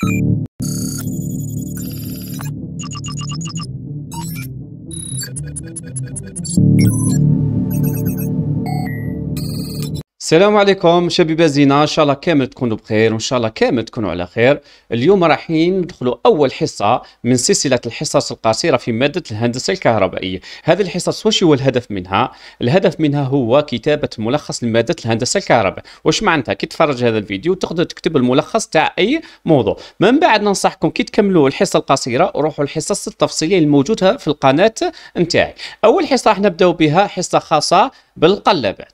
Thank you. السلام عليكم شبيبه زينه ان شاء الله كامل تكونوا بخير وان شاء الله كامل تكونوا على خير اليوم رايحين ندخلوا اول حصه من سلسله الحصص القصيره في ماده الهندسه الكهربائيه هذه الحصص واش هو الهدف منها الهدف منها هو كتابه ملخص لماده الهندسه الكهربائيه واش معناتها كي تفرج هذا الفيديو تقدر تكتب الملخص تاع اي موضوع من بعد ننصحكم كي تكملوا الحصه القصيره روحوا الحصص التفصيليه الموجوده في القناه نتاعي اول حصه راح نبداو بها حصه خاصه بالقلابات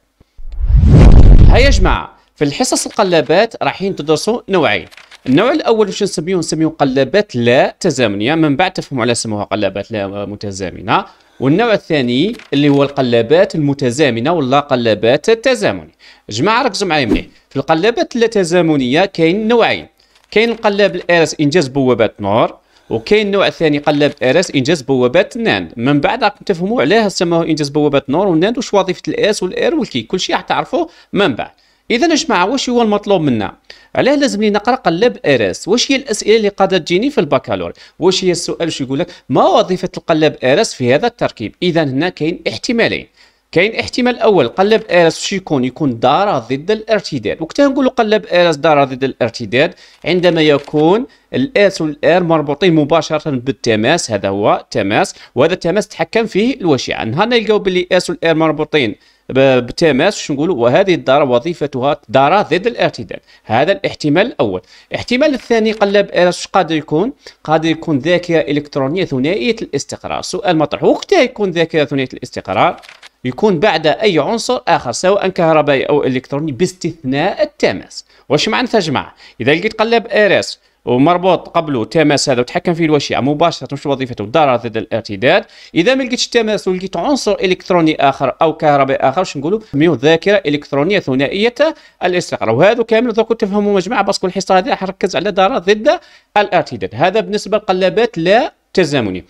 هيا يا جماعه في الحصص القلابات رايحين تدرسوا نوعين النوع الاول واش نسميوه نسميوه قلابات لا تزامنيه من بعد تفهموا على سموها قلابات لا متزامنه والنوع الثاني اللي هو القلابات المتزامنه ولا قلابات التزامن جماعه ركزوا معايا مليح في القلابات اللا تزامنيه كاين نوعين كاين القلاب الارس انجاز بوابات نور وكاين النوع الثاني قلب الاس انجاز بوابات الناند من بعد راكم تفهموا علاه سماوه انجاز بوابات نور والناند واش وظيفه الاس والار والكي كلشي راح تعرفوه من بعد اذا يا جماعه واش هو المطلوب منا علاه لازم لي نقرا قلب ارس واش هي الاسئله اللي قادة تجيني في الباكالور واش هي السؤال واش يقول لك ما وظيفه القلب ارس في هذا التركيب اذا هنا كاين احتمالين كاين احتمال اول قلب الارس شي يكون يكون دارا ضد الارتداد وقت نقولوا قلب الارس دارا ضد الارتداد عندما يكون الاس والار مربوطين مباشره بالتماس هذا هو التماس وهذا التماس تحكم فيه الوشيعه نهار نلقاو باللي اس والار مربوطين بالتماس شنو نقولوا وهذه الدارة وظيفتها دارة ضد الارتداد هذا الاحتمال الاول الاحتمال الثاني قلب ايرس قادر يكون قادر يكون ذاكره الكترونيه ثنائيه الاستقرار سؤال مطروح وقتها يكون ذاكره ثنائيه الاستقرار يكون بعد أي عنصر آخر سواء كهربائي أو إلكتروني باستثناء التماس واش معناتها جماعة إذا لقيت قلب RS ومربوط قبله تماس هذا وتحكم فيه الوشيعه مباشره مش وظيفته ضرر ضد الارتداد اذا ما لقيتش التماس ولقيت عنصر الكتروني اخر او كهربائي اخر واش نقولوا نسميو ذاكره الكترونيه ثنائيه الاستقرار وهذو كامل دوك تفهموا مجموعه باسكو الحصه هذه راح نركز على ضرر ضد الارتداد هذا بالنسبه للقلابات لا تزامنيه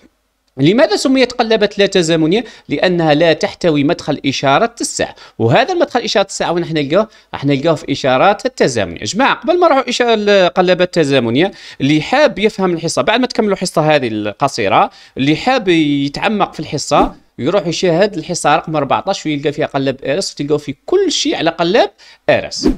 لماذا سميت قلبة لا تزامنية؟ لأنها لا تحتوي مدخل إشارة الساعة، وهذا المدخل إشارة الساعة وين راح نلقاه؟ راح نلقاه في إشارات التزامنية، جماعة قبل ما نروحوا إشارة قلبة التزامنية اللي حاب يفهم الحصة بعد ما تكملوا الحصة هذه القصيرة، اللي حاب يتعمق في الحصة يروح يشاهد الحصة رقم 14 ويلقى فيها قلب أرس وتلقاو في كل شيء على قلب أرس.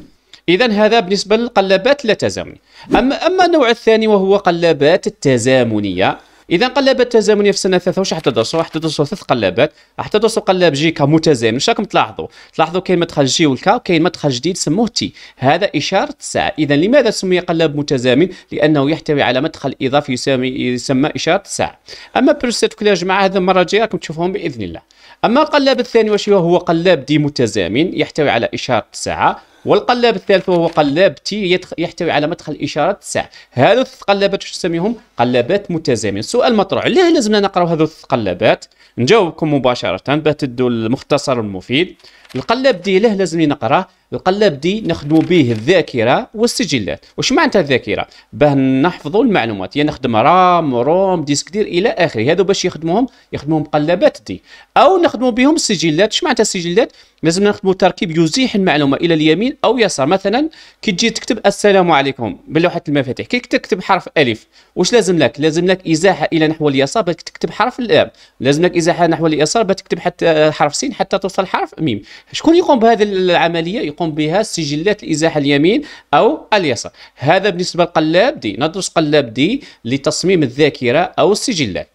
إذا هذا بالنسبة للقلبات لا تزامنية. أما أما النوع الثاني وهو قلبات التزامنية اذا قلبات تزامنيه في سنه ثلاثه واش راح تدرسوا راح تدرسوا ثلاث قلبات راح تدرسوا قلاب جي كا متزامن واش راكم تلاحظوا تلاحظوا كاين مدخل جي والكا وكاين مدخل جديد سموه تي هذا اشاره الساعه اذا لماذا سمي قلاب متزامن لانه يحتوي على مدخل اضافي يسمى يسمى اشاره الساعه اما بروسيت كل جماعه هذا المره الجايه راكم تشوفهم باذن الله اما القلاب الثاني واش هو هو قلاب دي متزامن يحتوي على اشاره الساعه والقلاب الثالث وهو قلاب تي يحتوي على مدخل إشارة الساعة هذو الثلاث قلابات واش نسميهم قلابات متزامنة سؤال مطروح ليه لازمنا نقراو هذو الثلاث قلابات نجاوبكم مباشرة باه تدوا المختصر المفيد القلاب دي ليه لازمني نقراه القلاب دي نخدمو به الذاكره والسجلات واش معناتها الذاكره باه نحفظوا المعلومات يا يعني نخدم رام روم ديسك دير الى اخره هذو باش يخدموهم يخدموهم قلابات دي او نخدمو بهم السجلات اش معناتها السجلات لازم نخدمو تركيب يزيح المعلومه الى اليمين او يسار مثلا كي تجي تكتب السلام عليكم بلوحه المفاتيح كي تكتب حرف الف واش لازم لك لازم لك ازاحه الى نحو اليسار باش تكتب حرف اللام لازم لك ازاحه نحو اليسار باش تكتب حتى حرف سين حتى توصل حرف ميم شكون يقوم بهذه العمليه يقوم بها سجلات الازاحه اليمين او اليسار هذا بالنسبه للقلاب دي ندرس قلاب دي لتصميم الذاكره او السجلات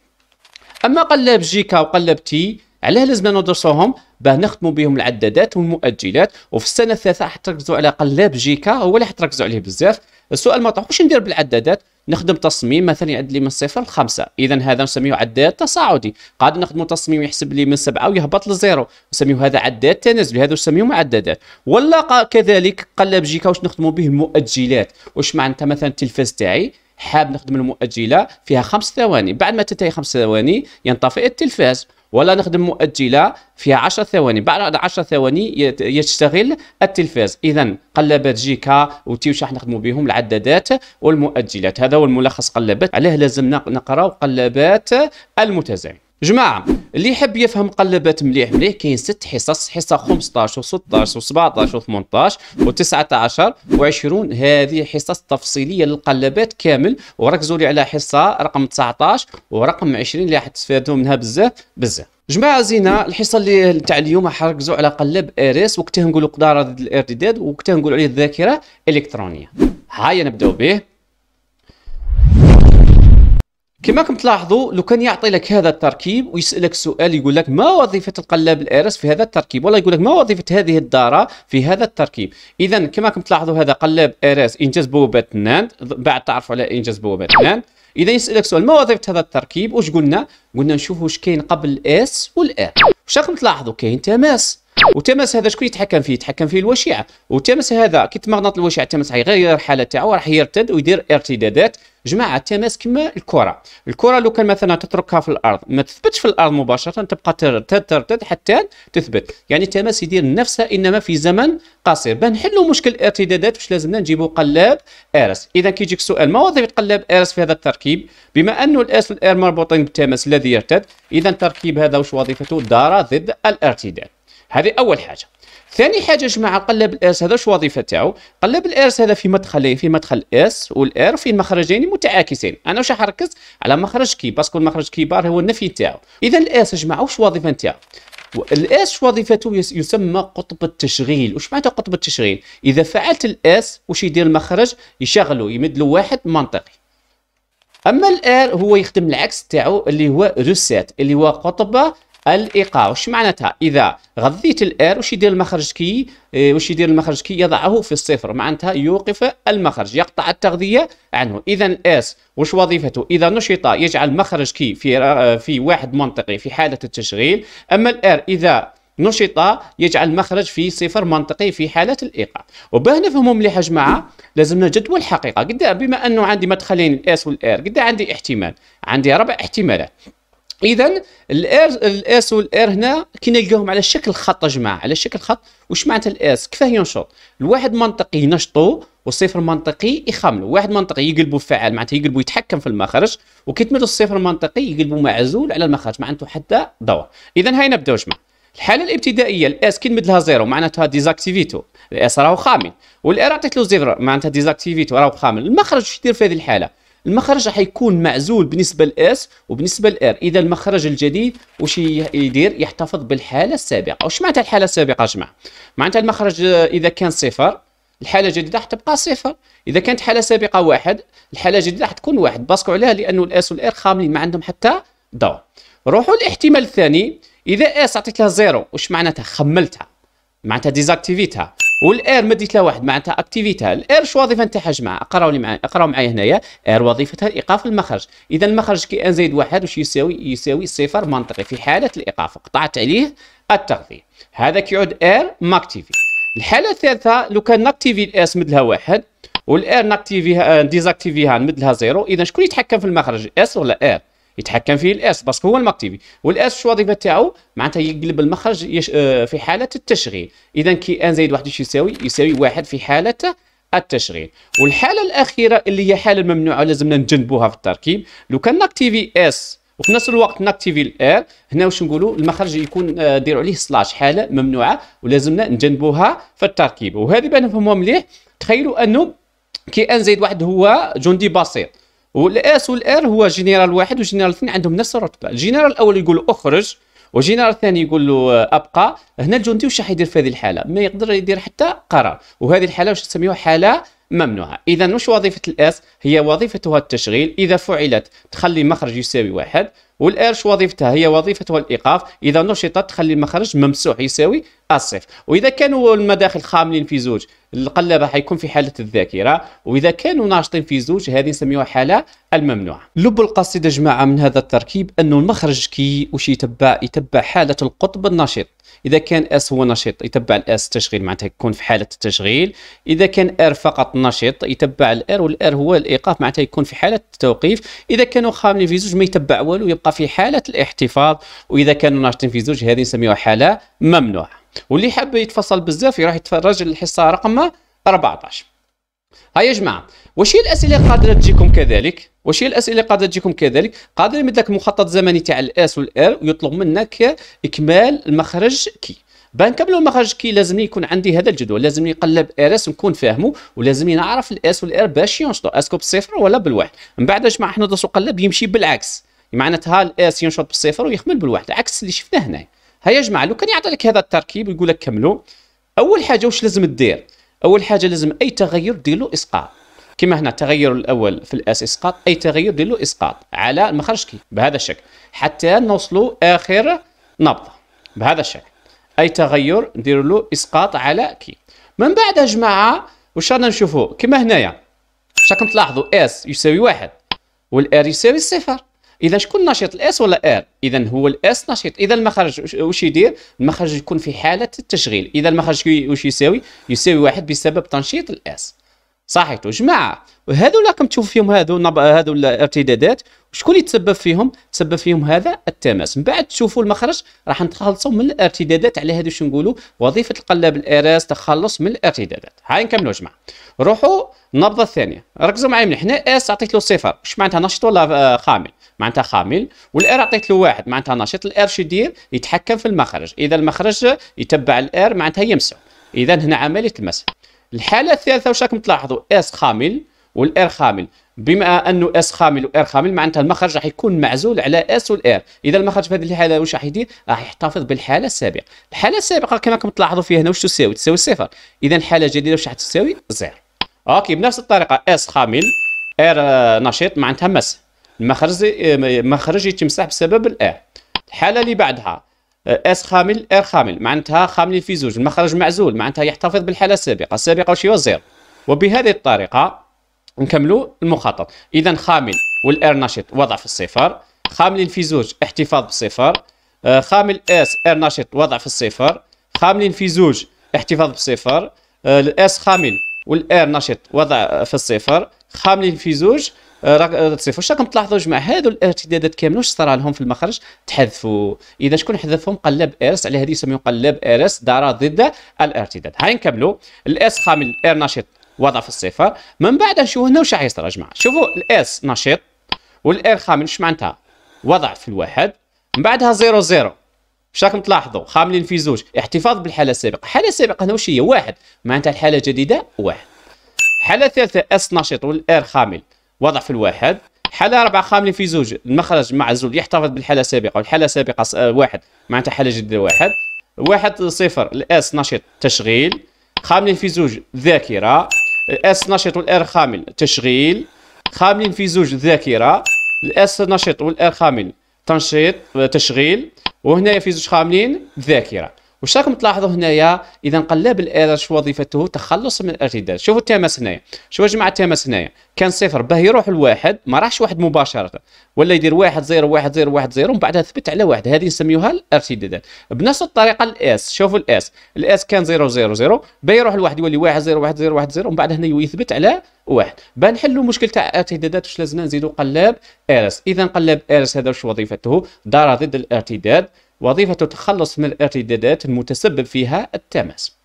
اما قلاب جي كا وقلاب تي علاه لازمنا ندرسوهم باه نخدموا بهم العدادات والمؤجلات وفي السنه الثالثه تركزوا على قلاب جيكا هو اللي حتركزوا عليه بزاف السؤال ما واش ندير بالعدادات نخدم تصميم مثلا يعد لي من صفر لخمسة اذا هذا نسميه عداد تصاعدي قاعد نخدموا تصميم يحسب لي من سبعة ويهبط لزيرو نسميه هذا عداد تنازلي هذا نسميه عدادات ولا كذلك قلاب جيكا واش نخدموا به المؤجلات واش معناتها مثلا التلفاز تاعي حاب نخدم المؤجله فيها خمس ثواني بعد ما تنتهي خمس ثواني ينطفئ التلفاز ولا نخدم مؤجله فيها 10 ثواني بعد 10 ثواني يشتغل التلفاز اذا قلبات جيكا وتيوشاح نخدموا بهم العدادات والمؤجلات هذا هو الملخص قلبات عليه لازم نقراو قلبات المتزايد جماعه اللي يحب يفهم قلبات مليح مليح كاين ست حصص حصه 15 و16 و17 و18 و19 و20 هذه حصص تفصيليه للقلبات كامل وركزوا لي على حصه رقم 19 ورقم 20 اللي راح تستفادوا منها بزاف بزاف جماعه زينة الحصه اللي تاع اليوم راح نركزوا على قلب اريس وقتها نقولوا قدره ضد الارتداد وقتها نقولوا عليه الذاكره الالكترونيه هيا نبداو به كما راكم تلاحظوا لو كان يعطي لك هذا التركيب ويسالك سؤال يقول لك ما وظيفه القلاب الارس في هذا التركيب ولا يقول لك ما وظيفه هذه الداره في هذا التركيب اذا كما راكم تلاحظوا هذا قلاب ارس انجاز بوابه ناند بعد تعرفوا على انجاز بوابه ناند اذا يسالك سؤال ما وظيفه هذا التركيب واش قلنا قلنا نشوفوا واش كاين قبل الاس والار واش راكم تلاحظوا كاين تماس وتماس هذا شكون يتحكم فيه يتحكم فيه الوشيعه وتماس هذا كي تمغنط الوشيعه تماس غير الحاله تاعو راح يرتد ويدير ارتدادات جماعه التماس كما الكره الكره لو كان مثلا تتركها في الارض ما تثبتش في الارض مباشره تبقى ترتد ترتد حتى تثبت يعني التماس يدير نفسه انما في زمن قصير باه نحلوا مشكل الارتدادات باش لازمنا نجيبوا قلاب ارس اذا كيجيك السؤال ما وظيفه قلاب ارس في هذا التركيب بما انه الاس والار مربوطين بالتماس الذي يرتد اذا التركيب هذا واش وظيفته دار ضد الارتداد هذه اول حاجه ثاني حاجه جماعه قلب الاس هذا شو وظيفه تاعو قلب الاس هذا في مدخلين إيه؟ في مدخل اس والار في مخرجين متعاكسين انا واش حركز على مخرج كي باسكو المخرج كبار هو النفي تاعو اذا الاس جماعه واش وظيفه تاعو الاس وظيفته يسمى قطب التشغيل وش معناتها قطب التشغيل اذا فعلت الاس واش يدير المخرج يشغله يمد له واحد منطقي اما الار هو يخدم العكس تاعو اللي هو روسيت اللي هو قطب الايقاع واش معناتها اذا غذيت الار واش يدير المخرج كي إيه، واش يدير المخرج كي يضعه في الصفر معناتها يوقف المخرج يقطع التغذيه عنه اذا الاس واش وظيفته اذا نشط يجعل مخرج كي في في واحد منطقي في حاله التشغيل اما الار اذا نشط يجعل مخرج في صفر منطقي في حالة الإيقاع وباه نفهموا مليح يا جماعة لازمنا جدول الحقيقة قد بما أنه عندي مدخلين الإس والإير قد عندي احتمال عندي ربع احتمالات اذا الار الاس والار هنا كي نلقاهم على شكل خط جماعه على شكل خط واش معناتها الاس كيفاه ينشط الواحد منطقي ينشطو والصفر منطقي يخملو واحد منطقي يقلبو فعال معناتها يقلبو يتحكم في المخرج تمدو الصفر منطقي يقلبو معزول على المخرج ما عنده حتى دور اذا هاي نبداو جماعه الحاله الابتدائيه الاس كي نمد لها زيرو معناتها ديزاكتيفيتو الاس راهو خامل والار عطيت له زيرو معناتها ديزاكتيفيتو راهو خامل المخرج واش يدير في هذه الحاله المخرج راح يكون معزول بالنسبه لاس وبالنسبه لار اذا المخرج الجديد واش يدير يحتفظ بالحاله السابقه واش معناتها الحاله السابقه جماعه معناتها المخرج اذا كان صفر الحاله الجديده راح تبقى صفر اذا كانت حاله سابقه واحد الحاله الجديده راح تكون واحد باسكو علاه لانه الاس والار خاملين ما عندهم حتى دور روحوا للاحتمال الثاني اذا اس عطيت لها زيرو واش معناتها خملتها معناتها ديزاكتيفيتها والاير مديت له واحد معناتها اكتيفيتها الاير شو وظيفه نتاعها جماعه اقراوا لي معايا اقراوا معايا هنايا اير وظيفتها ايقاف المخرج اذا المخرج كي ان زائد واحد واش يساوي يساوي صفر منطقي في حاله الايقاف قطعت عليه التغذيه هذا كيعود اير ماكتيفي الحاله الثالثه لو كان ناكتيفي الاس لها واحد والاير ناكتيفيها ديزاكتيفيها لها زيرو اذا شكون يتحكم في المخرج اس ولا اير يتحكم فيه الاس باسكو هو المكتيفي والاس شو الوظيفه تاعو معناتها يقلب المخرج يش... آه، في حاله التشغيل اذا كي ان زائد واحد ايش يساوي يساوي واحد في حاله التشغيل والحاله الاخيره اللي هي حاله ممنوعه لازمنا نجنبوها في التركيب لو كان ناكتيفي اس وفي نفس الوقت ناكتيفي الار هنا واش نقولوا المخرج يكون آه، ديروا عليه سلاش حاله ممنوعه ولازمنا نجنبوها في التركيب وهذه باه نفهموها مليح تخيلوا انه كي ان زائد واحد هو جندي بسيط والاس والار هو جنرال واحد وجنرال اثنين عندهم نفس الرتبه الجنرال الاول يقول له اخرج وجنرال الثاني يقول له ابقى هنا الجندي واش راح يدير في هذه الحاله ما يقدر يدير حتى قرار وهذه الحاله واش نسميوها حاله ممنوعه اذا واش وظيفه الاس هي وظيفتها التشغيل اذا فعلت تخلي مخرج يساوي واحد والارش وظيفتها هي وظيفتها الايقاف اذا نشطت تخلي المخرج ممسوح يساوي الصفر واذا كانوا المداخل خاملين في زوج القلبه حيكون في حاله الذاكره واذا كانوا ناشطين في زوج هذه نسميوها حاله الممنوعه لب القصيده جماعه من هذا التركيب انه المخرج كي وش يتبع يتبع حاله القطب النشط اذا كان اس هو نشيط يتبع الاس التشغيل معناتها يكون في حاله التشغيل اذا كان ار فقط نشيط يتبع الار والار هو الايقاف معناتها يكون في حاله التوقيف اذا كانوا خاملين في زوج ما يتبع والو يبقى في حاله الاحتفاظ واذا كانوا ناشطين في زوج هذه نسميوها حاله ممنوعه واللي حاب يتفصل بزاف يروح يتفرج الحصه رقم 14 هيا يا جماعه واش هي الاسئله اللي قادره تجيكم كذلك واش هي الاسئله اللي قادره تجيكم كذلك قادر يمد لك المخطط الزمني تاع الاس والال ويطلب منك اكمال المخرج كي بان قبل المخرج كي لازمني يكون عندي هذا الجدول لازمني نقلب ار اس نكون فاهمه ولازمني نعرف الاس والار باش ينشطوا اسكو بالصفر ولا بالواحد من بعد اش جماعه حنا درسوا قلب يمشي بالعكس معناتها الاس ينشط بالصفر ويخمل بالواحد عكس اللي شفناه هنا هيا يا جماعه لو كان يعطي لك هذا التركيب ويقول لك كملوا اول حاجه واش لازم دير اول حاجه لازم اي تغير دير له اسقاط كما هنا التغير الاول في الاس اسقاط اي تغير دير له اسقاط على المخرج كي بهذا الشكل حتى نوصلوا اخر نبضه بهذا الشكل اي تغير ندير له اسقاط على كي من بعد يا جماعه واش رانا نشوفوا كما هنايا واش راكم تلاحظوا اس يساوي واحد والار يساوي صفر اذا شكون نشيط الاس ولا ار اذا هو الاس نشيط اذا المخرج واش يدير المخرج يكون في حاله التشغيل اذا المخرج واش يساوي يساوي واحد بسبب تنشيط الاس صحيحتو جماعه وهذو راكم تشوفوا فيهم هذو نب... هذو الارتدادات شكون اللي تسبب فيهم تسبب فيهم هذا التماس من بعد تشوفوا المخرج راح نتخلصوا من الارتدادات على هذو شنو نقولوا وظيفه القلاب الاراس تخلص من الارتدادات هاي نكملوا جماعه روحوا النبضه الثانيه ركزوا معايا من هنا اس عطيت له صفر واش معناتها نشط ولا آه، خامل معناتها خامل والار عطيت له واحد معناتها نشيط الار شو يدير يتحكم في المخرج اذا المخرج يتبع الار معناتها يمسح اذا هنا عمليه المسح الحاله الثالثه واش راكم تلاحظوا اس خامل والار خامل بما انه اس خامل وار خامل معناتها المخرج راح يكون معزول على اس والار اذا المخرج في هذه الحاله واش راح يدير راح يحتفظ بالحاله السابقه الحاله السابقه كما راكم تلاحظوا فيها هنا واش تساوي تساوي صفر اذا الحاله الجديده واش راح تساوي زيرو اوكي بنفس الطريقه اس خامل ار نشيط معناتها مسح المخرج مخرج يتمسح بسبب الاير الحاله اللي بعدها اس آه، خامل ار خامل معناتها خامل في زوج المخرج معزول معناتها يحتفظ بالحاله السابقه السابقه وش هو زيرو وبهذه الطريقه نكملوا المخطط اذا خامل والار نشط وضع في الصفر خامل في زوج احتفاظ بالصفر آه، خامل اس ار نشط وضع في الصفر خامل في زوج احتفاظ بالصفر الاس آه، خامل والار نشط وضع في الصفر خامل في زوج آه، راك آه، تصيف واش راكم تلاحظوا جماعه هذو الارتدادات كاملين واش صرا لهم في المخرج تحذفوا اذا شكون حذفهم قلب ارس على هذه يسميه قلب ارس دار ضد الارتداد هاي نكملوا الاس خامل الار نشيط وضع في الصفر من بعد نشوفوا هنا واش راح يا جماعه شوفوا الاس نشيط والار خامل واش معناتها وضع في الواحد من بعدها زيرو زيرو واش راكم تلاحظوا خاملين في زوج احتفاظ بالحاله السابقه الحاله السابقه هنا واش هي واحد معناتها الحاله الجديده واحد الحاله الثالثه اس نشيط والار خامل وضع في الواحد حالة أربعة خاملين في زوج المخرج مع الزوج يحتفظ بالحالة السابقة والحالة السابقة آه، واحد معناتها حالة جديدة واحد واحد صفر الأس نشط تشغيل خاملين في زوج ذاكرة الأس نشط والآر خامل تشغيل خاملين في زوج ذاكرة الأس نشط والآر خامل تنشيط آه، تشغيل وهنا في زوج خاملين ذاكرة واش راكم تلاحظوا هنايا اذا قلب الارش وظيفته تخلص من الارتداد شوفوا التماس هنايا شو جماعه التماس هنايا كان صفر باه يروح لواحد ما راحش واحد مباشره ولا يدير واحد زيرو واحد زيرو واحد زيرو ومن بعدها ثبت على واحد هذه نسميوها الارتدادات بنفس الطريقه الاس شوفوا الاس الاس كان زيرو زيرو زيرو باه يروح لواحد يولي واحد زيرو واحد زيرو واحد زيرو ومن بعد هنا يثبت على واحد باه نحلوا مشكل تاع الارتدادات واش لازمنا نزيدوا قلاب ارس اذا قلاب ارس هذا واش وظيفته دار ضد الارتداد وظيفة التخلص من الارتدادات المتسبب فيها التماس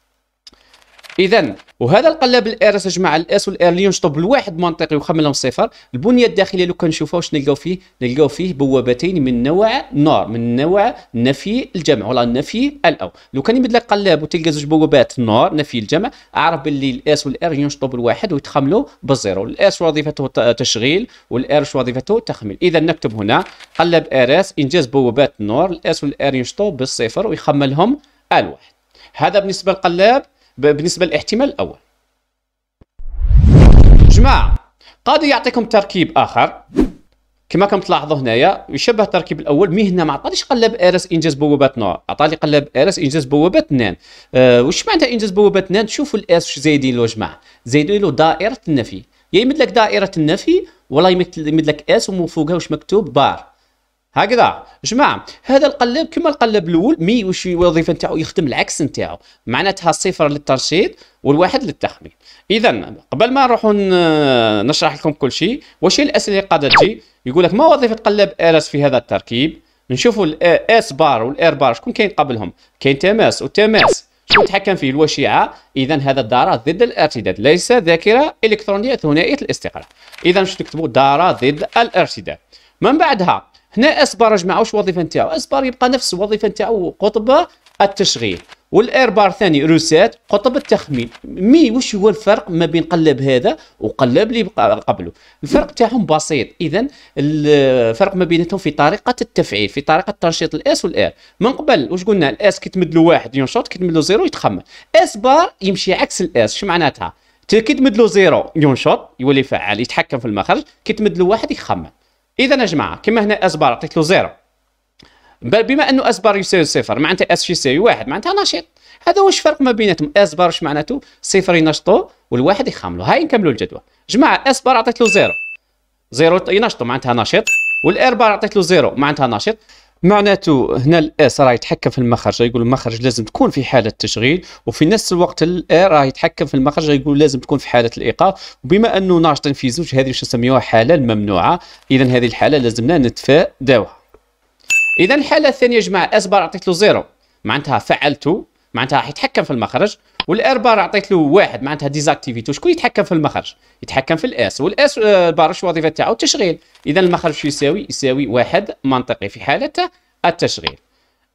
اذا وهذا القلاب الارس يا جماعه الاس والار اللي ينشطوا بالواحد منطقي ويخملهم صفر البنيه الداخليه لو كنشوفوها واش نلقاو فيه نلقاو فيه بوابتين من نوع نار من نوع نفي الجمع ولا نفي الاو لو كان يمد لك قلاب وتلقى زوج بوابات نار نفي الجمع اعرف باللي الاس والار ينشطوا بالواحد ويتخملوا بالزيرو الاس وظيفته تشغيل والار وظيفته تخميل اذا نكتب هنا قلب ار اس انجاز بوابات نار الاس والار ينشطوا بالصفر ويخملهم الواحد هذا بالنسبه للقلاب بالنسبه للاحتمال الاول جماعه قادر يعطيكم تركيب اخر كما كم تلاحظوا هنايا يشبه التركيب الاول مهنة ما عطانيش قلب ارس انجاز بوابات نوع عطاني قلب ارس انجاز بوابات نان أه واش معناتها انجاز بوابات نان شوفوا الاس واش زايدين له جماعه زايدين له دائره النفي يا يمد لك دائره النفي ولا يمد لك اس ومن فوقها واش مكتوب بار هكذا جماعه هذا القلب كما القلب الاول مي وش الوظيفه نتاعو يخدم العكس نتاعو معناتها صفر للترشيد والواحد للتخمين اذا قبل ما نروحو نشرح لكم كل شيء واش هي الاسئله اللي قاعده تجي يقول لك ما وظيفه قلب ارس في هذا التركيب نشوفوا الاس بار والاير بار شكون كاين قبلهم كاين تماس وتماس شكون تحكم فيه الوشيعه اذا هذا داره ضد الارتداد ليس ذاكره الكترونيه ثنائيه الاستقرار اذا شو تكتبوا داره ضد الارتداد من بعدها هنا اجمع واش الوظيفه نتاعو بار يبقى نفس الوظيفه نتاعو قطب التشغيل بار ثاني روسات قطب التخمين مي واش هو الفرق ما بين قلب هذا وقلب اللي قبله الفرق تاعهم بسيط اذا الفرق ما بيناتهم في طريقه التفعيل في طريقه تنشيط الاس والار من قبل واش قلنا الاس كي تمد له واحد ينشط كي تمد له زيرو يتخمن اس بار يمشي عكس الاس شو معناتها كي تمد له زيرو ينشط يولي فعال يتحكم في المخرج كي تمد له واحد يخمن اذا يا جماعه كما هنا بار عطيت له زيرو بما انه اس بار يساوي صفر معناتها اس يساوي واحد معناتها نشيط هذا واش الفرق ما بيناتهم اس بار واش معناته صفر ينشطو والواحد يخاملو هاي نكملو الجدول جماعه اس بار عطيت له زيرو زيرو ينشطو معناتها نشيط والار بار عطيت له زيرو معناتها نشيط معناته هنا الاس راه يتحكم في المخرج يقول المخرج لازم تكون في حاله تشغيل وفي نفس الوقت الاي راه يتحكم في المخرج يقول لازم تكون في حاله الايقاف وبما انه ناشطين في زوج هذه واش نسميوها حاله ممنوعه اذا هذه الحاله لازمنا نتفاداوها اذا الحاله الثانيه يا جماعه اس بار عطيت له زيرو معناتها فعلته معناتها راح يتحكم في المخرج والاير بار عطيت له واحد معناتها ديزاكتيفيتو شكون يتحكم في المخرج يتحكم في الاس والاس آه، بار شو الوظيفه تاعو التشغيل اذا المخرج شو يساوي يساوي واحد منطقي في حاله التشغيل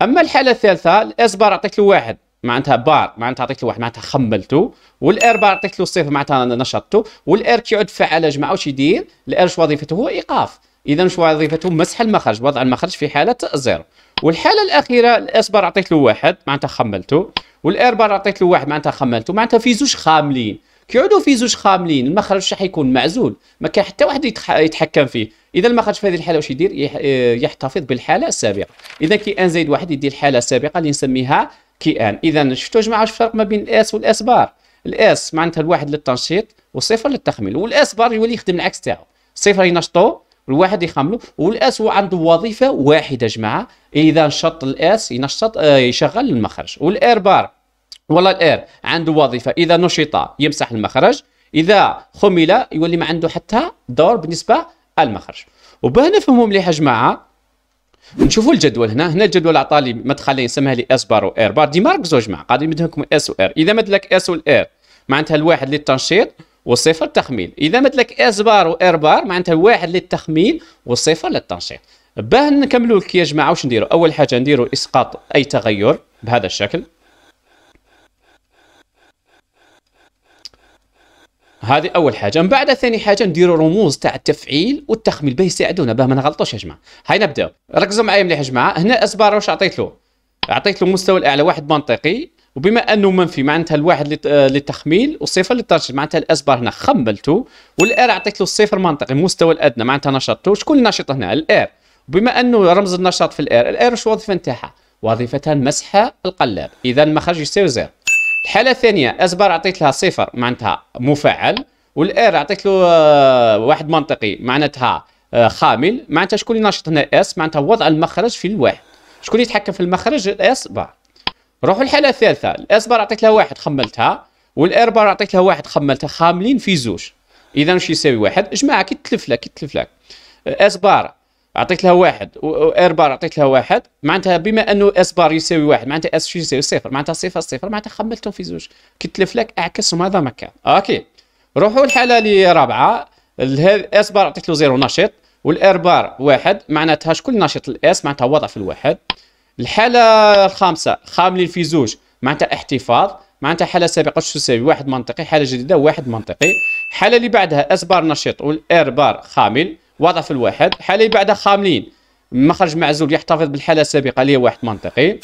اما الحاله الثالثه الاس بار عطيت له واحد معناتها بار معناتها عطيت له واحد معناتها خملته والاير بار عطيت له صفر معناتها نشطته والاير كيعود فعال جماعه واش يدير الاير شو وظيفته هو ايقاف اذا شو وظيفته مسح المخرج وضع المخرج في حاله زيرو والحاله الاخيره الاصبر عطيت له واحد معناتها خملته والاربر عطيت له واحد معناتها خملته معناتها في زوج خاملين كيعودوا في زوج خاملين المخرج راح يكون معزول ما كان حتى واحد يتحكم فيه اذا المخرج في هذه الحاله واش يدير يحتفظ بالحاله السابقه اذا كي ان زائد واحد يدير الحاله السابقه اللي نسميها كي ان اذا شفتوا جماعه واش الفرق ما بين الاس بار الاس معناتها الواحد للتنشيط وصفر للتخمين بار يولي يخدم العكس تاعو صفر ينشطو الواحد يخمله والاس عنده وظيفه واحده جماعه اذا نشط الاس ينشط آه، يشغل المخرج والاير بار ولا الاير عنده وظيفه اذا نشط يمسح المخرج اذا خمل يولي ما عنده حتى دور بالنسبه للمخرج وباه نفهموا مليح يا جماعه نشوفوا الجدول هنا هنا الجدول عطى لي مدخلين سمها لي اس بار واير بار ديما ركزوا يا جماعه قاعدين نمدهم لكم اس واير اذا مدلك اس والاير معناتها الواحد للتنشيط وصفر تخمين اذا مثلك اس بار وار بار معناتها واحد للتخمين وصفر للتنشيط باه نكملوا لك يا جماعه واش نديروا اول حاجه نديروا اسقاط اي تغير بهذا الشكل هذه اول حاجه من بعد ثاني حاجه نديروا رموز تاع التفعيل والتخمين باه يساعدونا باه ما نغلطوش يا جماعه هاي نبداو ركزوا معايا مليح يا جماعه هنا اسبار واش عطيت له عطيت له المستوى الاعلى واحد منطقي وبما انه منفي معناتها الواحد آه، للتخميل والصفر للترشيد معناتها الاسبر هنا خملته والار عطيت له الصفر منطقي المستوى الادنى معناتها نشطته شكون النشط هنا الار وبما انه رمز النشاط في الار الار شو الوظيفه نتاعها وظيفتها مسح القلاب اذا المخرج يساوي زيرو الحاله الثانيه اسبر عطيت لها صفر معناتها مفعل والار عطيت له آه، واحد منطقي معناتها آه، خامل معناتها شكون اللي ناشط هنا اس معناتها وضع المخرج في الواحد شكون يتحكم في المخرج الاس بار روحوا الحاله الثالثه الاس بار اعطيت لها واحد خملتها والاير بار اعطيت لها واحد خملتها خاملين في زوج اذا واش يساوي واحد جماعه كي تلف لك كي تلف لك اس بار اعطيت لها واحد واير بار اعطيت لها واحد معناتها بما انه اس بار يساوي واحد معناتها اس شو يساوي صفر معناتها صفر صفر معناتها خملتهم في زوج كي تلف لك اعكسهم هذا مكان اوكي روحوا الحاله اللي رابعه اس بار اعطيت له زيرو نشط والاير بار واحد معناتها شكون نشط الاس معناتها وضع في الواحد الحاله الخامسه خاملين في زوج معناتها احتفاظ معناتها حاله سابقه شو تساوي واحد منطقي حاله جديده واحد منطقي الحاله اللي بعدها اس بار نشيط والار بار خامل وضع في الواحد الحاله اللي بعدها خاملين مخرج معزول يحتفظ بالحاله السابقه اللي هي واحد منطقي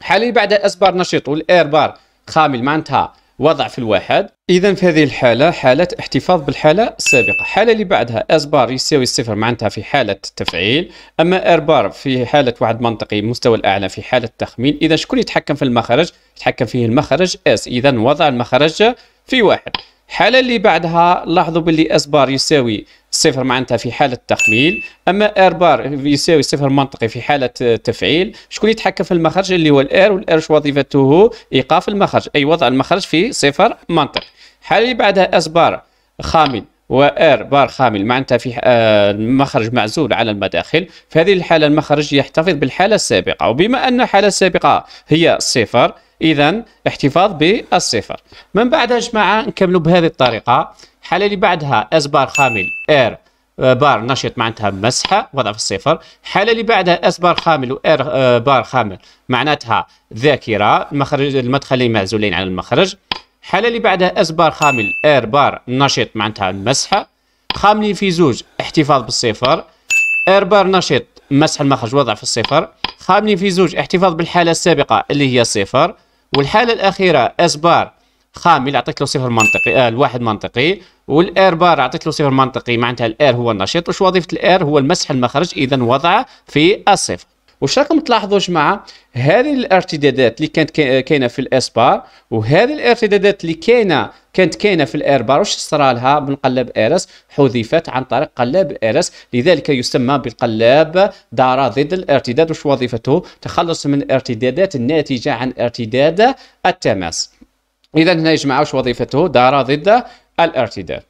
الحاله اللي بعدها اس بار نشيط والار بار خامل معناتها وضع في الواحد اذا في هذه الحاله حاله احتفاظ بالحاله السابقه الحاله اللي بعدها اس بار يساوي الصفر معناتها في حاله التفعيل اما ار بار في حاله واحد منطقي مستوى الاعلى في حاله التخمين اذا شكون يتحكم في المخرج يتحكم فيه المخرج اس اذا وضع المخرج في واحد الحاله اللي بعدها لاحظوا باللي اس بار يساوي صفر معناتها في حاله تخميل، اما ار بار يساوي صفر منطقي في حاله تفعيل شكون يتحكم في المخرج اللي هو الار والار وظيفته ايقاف المخرج اي وضع المخرج في صفر منطقي الحاله اللي بعدها اس بار خامل واير بار خامل معناتها في آه، المخرج معزول على المداخل في هذه الحاله المخرج يحتفظ بالحاله السابقه وبما ان الحاله السابقه هي صفر اذا احتفاظ بالصفر من بعدها جماعه نكملوا بهذه الطريقه الحاله اللي بعدها اس بار خامل ار آه، بار نشط معناتها مسحه وضع في الصفر الحاله اللي بعدها اس بار خامل وار آه، بار خامل معناتها ذاكره المخرج المدخلين معزولين عن المخرج الحاله اللي بعدها اس بار خامل ار بار نشط معناتها مسحه خاملين في زوج احتفاظ بالصفر ار بار نشط مسح المخرج وضع في الصفر خاملين في زوج احتفاظ بالحاله السابقه اللي هي صفر والحاله الاخيره اس بار خامل عطيت له صفر منطقي آه الواحد منطقي والار بار عطيت له صفر منطقي معناتها الار هو النشيط وش وظيفه الار هو المسح المخرج اذا وضعه في الصفر واش راكم تلاحظوا جماعه هذه الارتدادات اللي كانت كاينه في الاسبار وهذه الارتدادات اللي كاينه كانت كاينه في الايربار واش صرا لها من قلاب ارس حذفت عن طريق قلاب ارس لذلك يسمى بالقلاب دارا ضد الارتداد واش وظيفته تخلص من الارتدادات الناتجه عن ارتداد التماس اذا هنا يا جماعه واش وظيفته دارا ضد الارتداد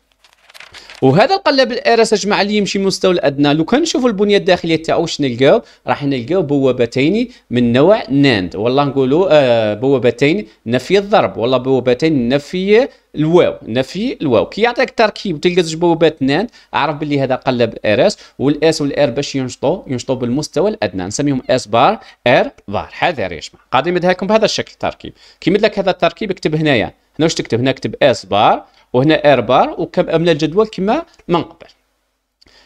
وهذا القلب الار اس اجمع اللي يمشي المستوى الادنى لو كان نشوفوا البنيه الداخليه تاعو واش نلقاو راح نلقاو بوابتين من نوع ناند والله نقولوا آه بوابتين نفي الضرب والله بوابتين نفي الواو نفي الواو كي يعطيك تركيب تلقى زوج بوابات ناند اعرف باللي هذا قلب ار اس والاس والار باش ينشطوا ينشطوا بالمستوى الادنى نسميهم اس بار ار بار حذر يا جماعه قادم يدهاكم لكم بهذا الشكل التركيب كي يمد لك هذا التركيب اكتب هنايا هنا واش تكتب هنا اكتب اس بار وهنا اير بار وكملنا الجدول كما من قبل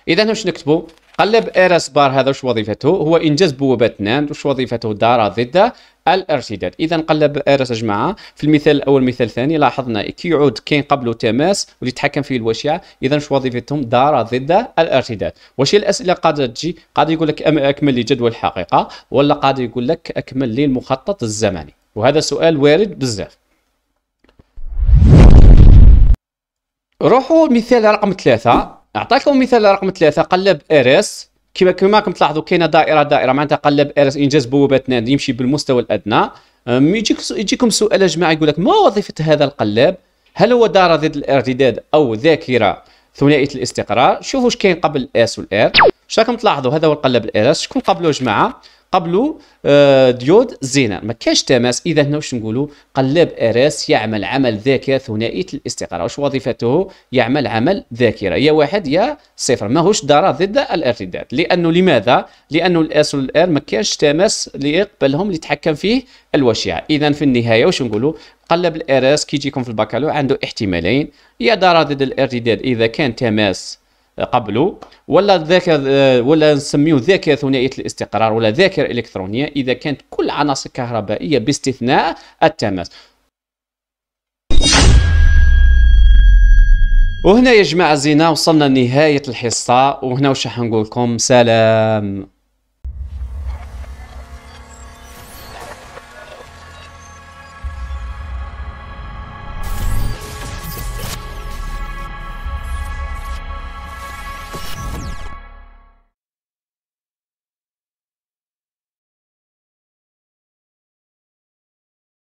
اذا واش نكتبوا قلب اير اس بار هذا واش وظيفته هو انجاز بوابات ناند واش وظيفته دار ضد الارتداد اذا قلب ارس يا جماعه في المثال الاول مثال ثاني لاحظنا كي يعود كاين قبله تماس واللي يتحكم فيه الوشيعه اذا واش وظيفتهم دار ضد الارتداد واش هي الاسئله قادره تجي قادر يقول لك اكمل لي جدول الحقيقه ولا قادر يقول لك اكمل لي المخطط الزمني وهذا سؤال وارد بزاف روحوا مثال رقم ثلاثة أعطاكم مثال رقم ثلاثة قلب ار اس كما كما راكم تلاحظوا كاينه دائره دائره معناتها قلب ار اس انجاز بوابات ناد يمشي بالمستوى الادنى يجيك يجيكم سؤال يا جماعه يقول لك ما وظيفه هذا القلاب؟ هل هو دار ضد الارتداد او ذاكره ثنائيه الاستقرار؟ شوفوا واش كاين قبل الاس والار. اش راكم تلاحظوا هذا هو القلب الار اس شكون قبله يا جماعه؟ قبله آه، ديود زينر ما كاش تماس اذا هنا واش نقولوا قلاب اراس يعمل عمل ذاكره ثنائيه الاستقرار واش وظيفته يعمل عمل ذاكره يا واحد يا صفر ماهوش دار ضد الارتداد لانه لماذا لانه الاس والار ما كاش تماس اللي يقبلهم اللي يتحكم فيه الوشيعه اذا في النهايه واش نقولوا قلب الارس كي يجيكم في البكالوريا عنده احتمالين يا دار ضد الارتداد اذا كان تماس قبله ولا ذاكر آه، ولا نسميه ذاكره ثنائيه الاستقرار ولا ذاكره الكترونيه اذا كانت كل عناصر كهربائيه باستثناء التماس وهنا يا جماعه زينه وصلنا لنهايه الحصه وهنا واش راح نقول لكم سلام